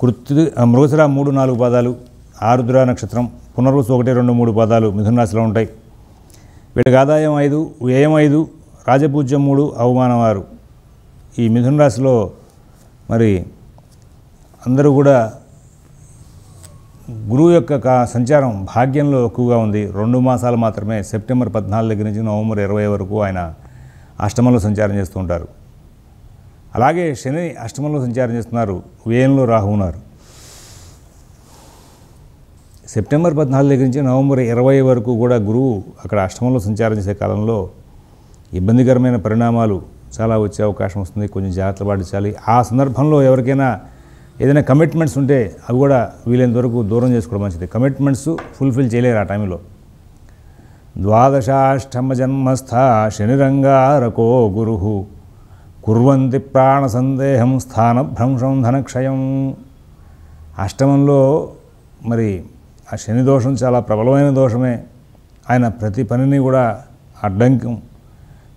కృతి మృగశిర మూడు నాలుగు పాదాలు ఆరుద్ర నక్షత్రం పునర్వసు ఒకటి రెండు మూడు పాదాలు మిథున రాశిలో ఉంటాయి వీళ్ళకి ఆదాయం ఐదు వ్యయం ఐదు రాజపూజ్యం మూడు అవమానం ఆరు ఈ మిథున రాశిలో మరి అందరూ కూడా గురువు యొక్క సంచారం భాగ్యంలో ఎక్కువగా ఉంది రెండు మాసాలు మాత్రమే సెప్టెంబర్ పద్నాలుగు దగ్గర నుంచి నవంబర్ ఇరవై వరకు ఆయన అష్టమంలో సంచారం చేస్తూ ఉంటారు అలాగే శని అష్టమంలో సంచారం చేస్తున్నారు వ్యయంలో రాహు సెప్టెంబర్ పద్నాలుగు దగ్గర నుంచి నవంబర్ ఇరవై వరకు కూడా గురువు అక్కడ అష్టమంలో సంచారం చేసే కాలంలో ఇబ్బందికరమైన పరిణామాలు చాలా వచ్చే అవకాశం వస్తుంది కొంచెం జాగ్రత్త పాటించాలి ఆ సందర్భంలో ఎవరికైనా ఏదైనా కమిట్మెంట్స్ ఉంటే అవి కూడా వీలైనంత వరకు దూరం చేసుకోవడం మంచిది కమిట్మెంట్స్ ఫుల్ఫిల్ చేయలేరు ఆ టైంలో ద్వాదశాష్టమ జన్మస్థ శనిరంగారకో గురు కుర్వంతి ప్రాణసందేహం స్థానభ్రంశం ధనక్షయం అష్టమంలో మరి ఆ శని దోషం చాలా ప్రబలమైన దోషమే ఆయన ప్రతి పనిని కూడా అడ్డంకం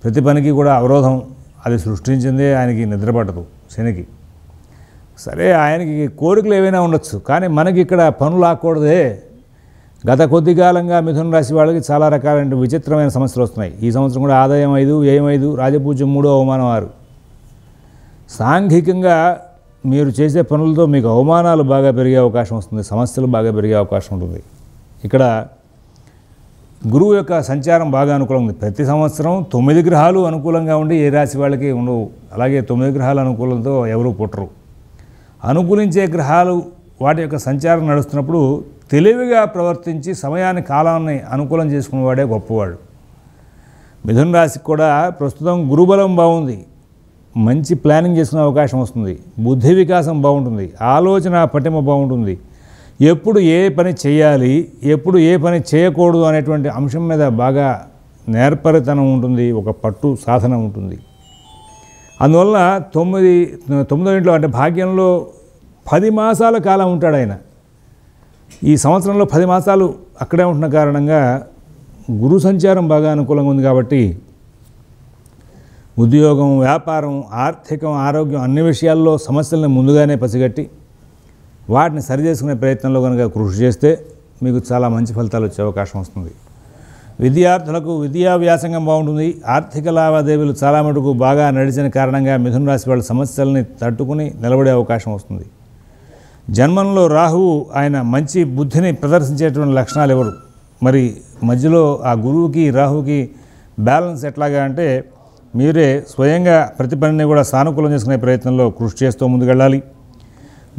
ప్రతి పనికి కూడా అవరోధం అది సృష్టించిందే ఆయనకి నిద్రపడదు శనికి సరే ఆయనకి కోరికలు ఏవైనా ఉండొచ్చు కానీ మనకి ఇక్కడ పనులు ఆకూడదే గత కొద్ది కాలంగా మిథున రాశి వాళ్ళకి చాలా రకాలైన విచిత్రమైన సమస్యలు వస్తున్నాయి ఈ సంవత్సరం కూడా ఆదాయం ఐదు వ్యయం ఐదు రాజపూజ్యం మూడు అవమానం ఆరు సాంఘికంగా మీరు చేసే పనులతో మీకు అవమానాలు బాగా పెరిగే అవకాశం వస్తుంది సమస్యలు బాగా పెరిగే అవకాశం ఉంటుంది ఇక్కడ గురువు యొక్క సంచారం బాగా అనుకూలంగా ఉంది ప్రతి సంవత్సరం తొమ్మిది గ్రహాలు అనుకూలంగా ఉండి ఏ రాశి వాళ్ళకి ఉండవు అలాగే తొమ్మిది గ్రహాల అనుకూలంతో ఎవరూ పుట్టరు అనుకూలించే గ్రహాలు వాటి యొక్క సంచారం నడుస్తున్నప్పుడు తెలివిగా ప్రవర్తించి సమయాన్ని కాలాన్ని అనుకూలం చేసుకునేవాడే గొప్పవాడు మిథున రాశికి కూడా ప్రస్తుతం గురుబలం బాగుంది మంచి ప్లానింగ్ చేసుకునే అవకాశం వస్తుంది బుద్ధి వికాసం బాగుంటుంది ఆలోచన పటిమ బాగుంటుంది ఎప్పుడు ఏ పని చేయాలి ఎప్పుడు ఏ పని చేయకూడదు అనేటువంటి అంశం మీద బాగా నేర్పరితనం ఉంటుంది ఒక పట్టు సాధన ఉంటుంది అందువల్ల తొమ్మిది తొమ్మిదో ఇంట్లో అంటే భాగ్యంలో పది మాసాల కాలం ఉంటాడు ఆయన ఈ సంవత్సరంలో పది మాసాలు అక్కడే ఉంటున్న కారణంగా గురు సంచారం బాగా అనుకూలంగా ఉంది కాబట్టి ఉద్యోగం వ్యాపారం ఆర్థికం ఆరోగ్యం అన్ని విషయాల్లో సమస్యలను ముందుగానే పసిగట్టి వాటిని సరిచేసుకునే ప్రయత్నంలో కనుక కృషి చేస్తే మీకు చాలా మంచి ఫలితాలు వచ్చే అవకాశం వస్తుంది విద్యార్థులకు విద్యా వ్యాసంగం బాగుంటుంది ఆర్థిక లావాదేవీలు చాలా మటుకు బాగా నడిచిన కారణంగా మిథున రాశి వాళ్ళ సమస్యల్ని తట్టుకుని నిలబడే అవకాశం వస్తుంది జన్మంలో రాహువు ఆయన మంచి బుద్ధిని ప్రదర్శించేటువంటి లక్షణాలు ఎవరు మరి మధ్యలో ఆ గురువుకి రాహువుకి బ్యాలెన్స్ ఎట్లాగా అంటే మీరే స్వయంగా ప్రతి పనిని కూడా సానుకూలం చేసుకునే ప్రయత్నంలో కృషి చేస్తూ ముందుకెళ్ళాలి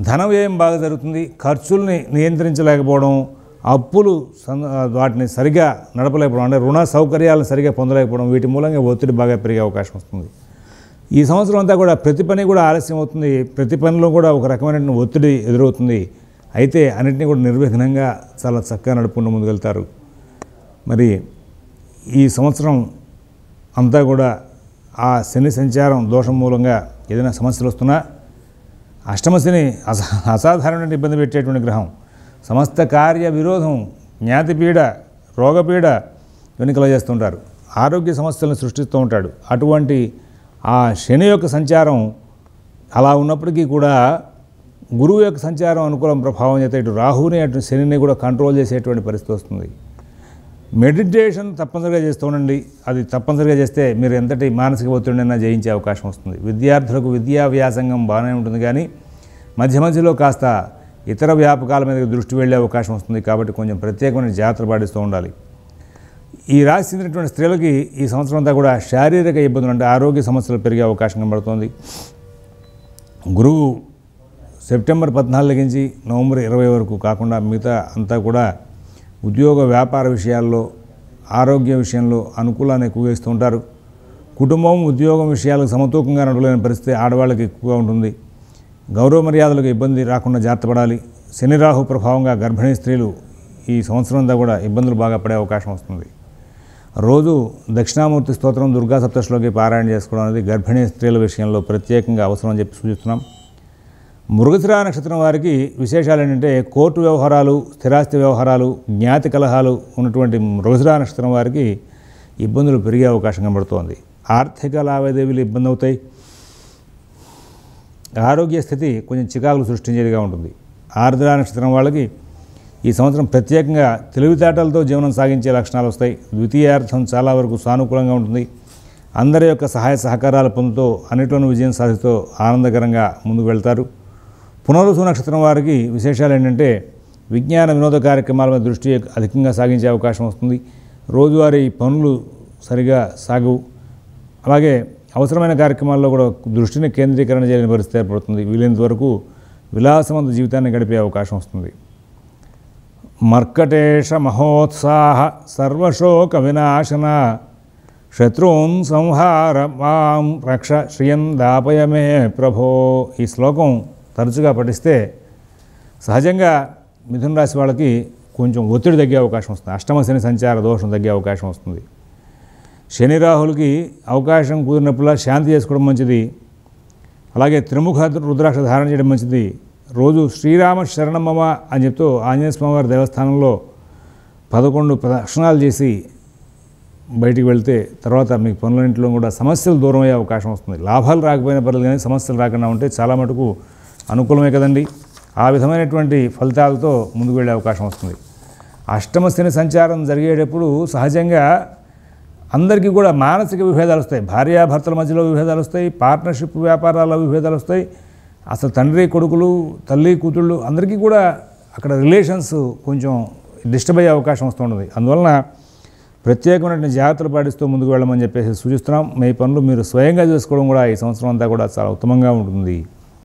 ధన వ్యయం బాగా జరుగుతుంది ఖర్చుల్ని నియంత్రించలేకపోవడం అప్పులు వాటిని సరిగా నడపలేకపోవడం అంటే రుణ సౌకర్యాలను సరిగా పొందలేకపోవడం వీటి మూలంగా ఒత్తిడి బాగా పెరిగే అవకాశం వస్తుంది ఈ సంవత్సరం అంతా కూడా ప్రతి పని కూడా ఆలస్యం అవుతుంది ప్రతి పనిలో కూడా ఒక రకమైన ఒత్తిడి ఎదురవుతుంది అయితే అన్నింటినీ కూడా నిర్విఘ్నంగా చాలా చక్కగా నడుపుకుంటూ ముందుకెళ్తారు మరి ఈ సంవత్సరం అంతా కూడా ఆ శని సంచారం దోషం మూలంగా ఏదైనా సమస్యలు వస్తున్నా అష్టమశని అస అసాధారణమైన ఇబ్బంది పెట్టేటువంటి గ్రహం సమస్త కార్య విరోధం జ్ఞాతిపీడ రోగపీడ ఇవన్నీ చేస్తుంటారు ఆరోగ్య సమస్యలను సృష్టిస్తూ ఉంటాడు అటువంటి ఆ శని యొక్క సంచారం అలా ఉన్నప్పటికీ కూడా గురువు యొక్క సంచారం అనుకూలం ప్రభావం చేత ఇటు రాహుని అటు శనిని కూడా కంట్రోల్ చేసేటువంటి పరిస్థితి వస్తుంది మెడిటేషన్ తప్పనిసరిగా చేస్తూ ఉండండి అది తప్పనిసరిగా చేస్తే మీరు ఎంతటి మానసిక ఒత్తిడినైనా జయించే అవకాశం వస్తుంది విద్యార్థులకు విద్యా వ్యాసంగం బాగానే ఉంటుంది కానీ మధ్య మధ్యలో కాస్త ఇతర వ్యాపకాల మీద దృష్టి వెళ్ళే అవకాశం వస్తుంది కాబట్టి కొంచెం ప్రత్యేకమైన జాతర పాటిస్తూ ఉండాలి ఈ రాశి చెందినటువంటి స్త్రీలకి ఈ సంవత్సరం అంతా కూడా శారీరక ఇబ్బందులు అంటే ఆరోగ్య సమస్యలు పెరిగే అవకాశం కనబడుతోంది గురువు సెప్టెంబర్ పద్నాలుగు నుంచి నవంబర్ ఇరవై వరకు కాకుండా మిగతా అంతా కూడా ఉద్యోగ వ్యాపార విషయాల్లో ఆరోగ్య విషయంలో అనుకూలాన్ని ఎక్కువగా వేస్తూ ఉంటారు కుటుంబం ఉద్యోగం విషయాలకు సమతూకంగా నడవలేని పరిస్థితి ఆడవాళ్ళకి ఎక్కువగా ఉంటుంది గౌరవ మర్యాదలకు ఇబ్బంది రాకుండా జాగ్రత్త పడాలి శనిరాహు ప్రభావంగా గర్భిణీ స్త్రీలు ఈ సంవత్సరం అంతా కూడా ఇబ్బందులు బాగా పడే అవకాశం వస్తుంది రోజు దక్షిణామూర్తి స్తోత్రం దుర్గా సప్తశిలోకి పారాయణ చేసుకోవడం అనేది గర్భిణీ స్త్రీల విషయంలో ప్రత్యేకంగా అవసరం అని చెప్పి సూచిస్తున్నాం మృగశిరా నక్షత్రం వారికి విశేషాలు ఏంటంటే కోర్టు వ్యవహారాలు స్థిరాస్తి వ్యవహారాలు జ్ఞాతి కలహాలు ఉన్నటువంటి మృగశిరా నక్షత్రం వారికి ఇబ్బందులు పెరిగే అవకాశం కనబడుతోంది ఆర్థిక లావాదేవీలు ఇబ్బంది అవుతాయి ఆరోగ్య స్థితి కొంచెం చికాకులు సృష్టించేదిగా ఉంటుంది ఆర్ద్ర నక్షత్రం వాళ్ళకి ఈ సంవత్సరం ప్రత్యేకంగా తెలివితేటలతో జీవనం సాగించే లక్షణాలు వస్తాయి ద్వితీయార్థం చాలా వరకు సానుకూలంగా ఉంటుంది అందరి యొక్క సహాయ సహకారాల పొందుతూ అన్నిట్లోనూ విజయం సాధిస్తూ ఆనందకరంగా ముందుకు వెళ్తారు పునరుసు నక్షత్రం వారికి విశేషాలు ఏంటంటే విజ్ఞాన వినోద కార్యక్రమాల మీద దృష్టి అధికంగా సాగించే అవకాశం వస్తుంది రోజువారీ పనులు సరిగా సాగు అలాగే అవసరమైన కార్యక్రమాల్లో కూడా దృష్టిని కేంద్రీకరణ చేయని పరిస్థితి ఏర్పడుతుంది వీలైనంత వరకు విలాసవంత జీవితాన్ని గడిపే అవకాశం వస్తుంది మర్కటేష మహోత్సాహ సర్వశోక వినాశన శత్రువున్ సంహార మాం రక్ష శ్రియం దాపయమే ప్రభో ఈ శ్లోకం తరచుగా పఠిస్తే సహజంగా మిథున రాశి వాళ్ళకి కొంచెం ఒత్తిడి తగ్గే అవకాశం వస్తుంది అష్టమ శని సంచార దోషం తగ్గే అవకాశం వస్తుంది శని రాహులకి అవకాశం కుదిరినప్పుడు శాంతి చేసుకోవడం మంచిది అలాగే త్రిముఖ రుద్రాక్ష ధారణ చేయడం మంచిది రోజు శ్రీరామ శరణమ్మ అని చెప్తూ ఆంజనేయస్వామివారి దేవస్థానంలో పదకొండు ప్రదక్షిణాలు చేసి బయటికి వెళ్తే తర్వాత మీకు పనులన్నింటిలో కూడా సమస్యలు దూరం అయ్యే అవకాశం వస్తుంది లాభాలు రాకపోయిన పర్లేదు కానీ సమస్యలు రాకుండా ఉంటే చాలా మటుకు అనుకూలమే కదండి ఆ విధమైనటువంటి ఫలితాలతో ముందుకు వెళ్ళే అవకాశం వస్తుంది అష్టమ శని సంచారం జరిగేటప్పుడు సహజంగా అందరికీ కూడా మానసిక విభేదాలు వస్తాయి భార్యాభర్తల మధ్యలో విభేదాలు వస్తాయి పార్ట్నర్షిప్ వ్యాపారాల విభేదాలు వస్తాయి అసలు తండ్రి కొడుకులు తల్లి కూతుళ్ళు అందరికీ కూడా అక్కడ రిలేషన్స్ కొంచెం డిస్టర్బ్ అయ్యే అవకాశం వస్తుంది అందువలన ప్రత్యేకమైనటువంటి జాగ్రత్తలు పాటిస్తూ ముందుకు వెళ్ళమని చెప్పేసి సూచిస్తున్నాం మీ పనులు మీరు స్వయంగా చేసుకోవడం కూడా ఈ సంవత్సరం అంతా కూడా చాలా ఉత్తమంగా ఉంటుంది